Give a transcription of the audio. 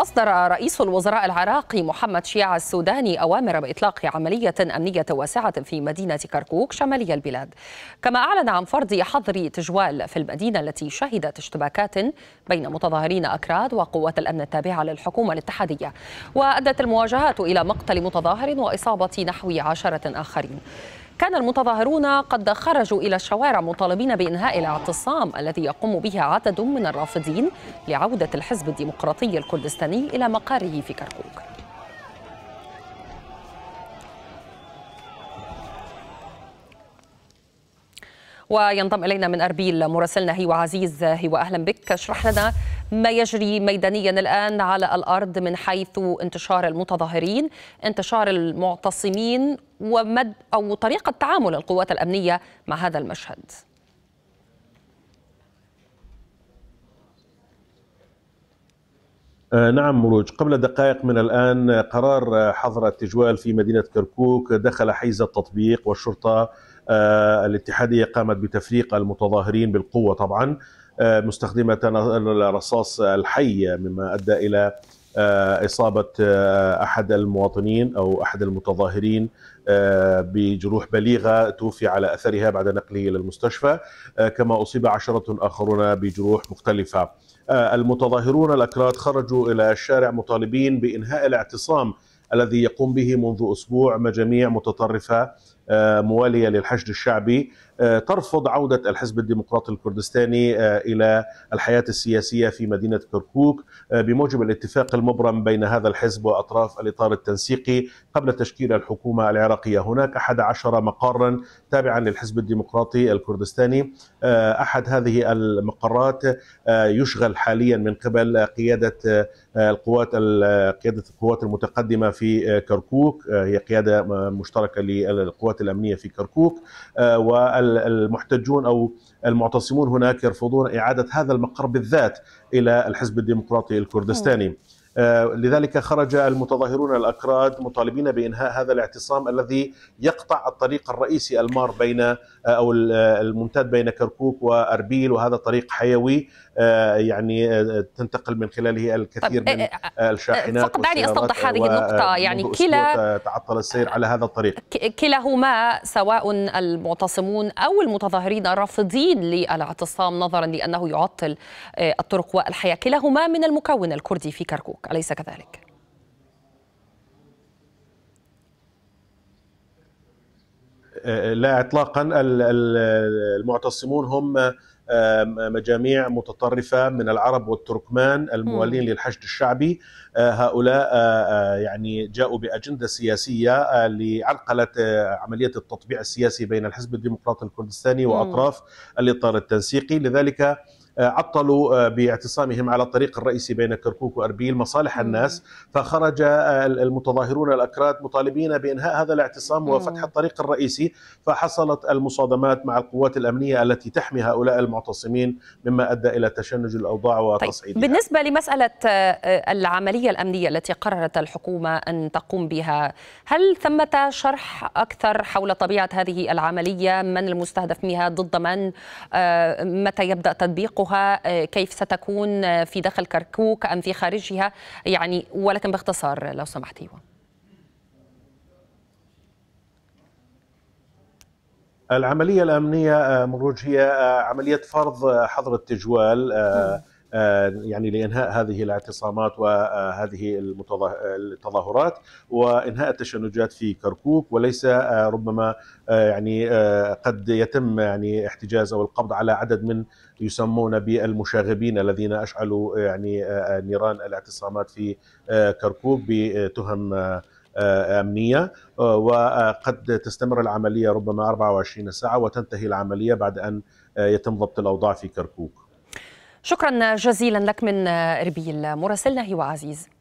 أصدر رئيس الوزراء العراقي محمد شيع السوداني أوامر بإطلاق عملية أمنية واسعة في مدينة كركوك شمالي البلاد كما أعلن عن فرض حظر تجوال في المدينة التي شهدت اشتباكات بين متظاهرين أكراد وقوات الأمن التابعة للحكومة الاتحادية وأدت المواجهات إلى مقتل متظاهر وإصابة نحو عشرة آخرين كان المتظاهرون قد خرجوا إلى الشوارع مطالبين بإنهاء الاعتصام الذي يقوم به عدد من الرافضين لعودة الحزب الديمقراطي الكردستاني إلى مقاره في كركوك وينضم إلينا من أربيل مراسلنا هيو عزيز هيو أهلا بك اشرح لنا ما يجري ميدانيا الآن على الأرض من حيث انتشار المتظاهرين انتشار المعتصمين ومد أو طريقة تعامل القوات الأمنية مع هذا المشهد آه، نعم مروج قبل دقائق من الآن قرار حظر التجوال في مدينة كركوك دخل حيز التطبيق والشرطة آه، الاتحادية قامت بتفريق المتظاهرين بالقوة طبعا آه، مستخدمة الرصاص الحي مما أدى إلى آه، إصابة أحد المواطنين أو أحد المتظاهرين بجروح بليغة توفي على أثرها بعد نقله إلى المستشفى كما أصيب عشرة آخرون بجروح مختلفة المتظاهرون الأكراد خرجوا إلى الشارع مطالبين بإنهاء الاعتصام الذي يقوم به منذ أسبوع مجاميع متطرفة آه، موالية للحشد الشعبي آه، ترفض عودة الحزب الديمقراطي الكردستاني آه، إلى الحياة السياسية في مدينة كركوك آه، بموجب الاتفاق المبرم بين هذا الحزب وأطراف الإطار التنسيقي قبل تشكيل الحكومة العراقية هناك أحد عشر مقارا تابعا للحزب الديمقراطي الكردستاني أحد هذه المقرات يشغل حاليا من قبل قيادة القوات قيادة القوات المتقدمة في كركوك هي قيادة مشتركة للقوات الأمنية في كركوك وال المحتجون او المعتصمون هناك يرفضون اعاده هذا المقر بالذات الى الحزب الديمقراطي الكردستاني آه، لذلك خرج المتظاهرون الأكراد مطالبين بإنهاء هذا الاعتصام الذي يقطع الطريق الرئيسي المار بين آه، أو آه، الممتد بين كركوك وأربيل وهذا طريق حيوي يعني تنتقل من خلاله الكثير من الشاحنات فقط دعني استوضح هذه النقطه يعني كلا تعطل السير على هذا الطريق كلاهما سواء المعتصمون او المتظاهرين رافضين للاعتصام نظرا لانه يعطل الطرق والحياه كلاهما من المكون الكردي في كركوك أليس كذلك؟ آه، لا اطلاقا المعتصمون هم آه، مجاميع متطرفة من العرب والتركمان الموالين للحشد الشعبي آه، هؤلاء يعني جاءوا بأجندة سياسية لعرقلة عملية التطبيع السياسي بين الحزب الديمقراطي الكردستاني وأطراف الإطار التنسيقي لذلك آه، عطلوا آه، باعتصامهم على الطريق الرئيسي بين كركوك واربيل مصالح الناس فخرج آه، المتظاهرون الاكراد مطالبين بانهاء هذا الاعتصام وفتح الطريق الرئيسي فحصلت المصادمات مع القوات الامنيه التي تحمي هؤلاء المعتصمين مما ادى الى تشنج الاوضاع وتصعيدها طيب بالنسبه لمساله العمليه الامنيه التي قررت الحكومه ان تقوم بها هل ثمه شرح اكثر حول طبيعه هذه العمليه من المستهدف منها ضد من متى يبدا تطبيقه تأثيرها آه، كيف ستكون آه، في داخل كركوك أم في خارجها يعني ولكن باختصار لو سمحتي العملية الأمنية آه، مروج هي عملية فرض حظر التجوال آه، يعني لانهاء هذه الاعتصامات وهذه التظاهرات وانهاء التشنجات في كركوك وليس آه، ربما آه، يعني قد يتم يعني احتجاز او القبض على عدد من يسمون بالمشاغبين الذين اشعلوا يعني نيران الاعتصامات في كركوك بتهم امنيه وقد تستمر العمليه ربما 24 ساعه وتنتهي العمليه بعد ان يتم ضبط الاوضاع في كركوك شكرا جزيلا لك من اربيل مراسلنا هو عزيز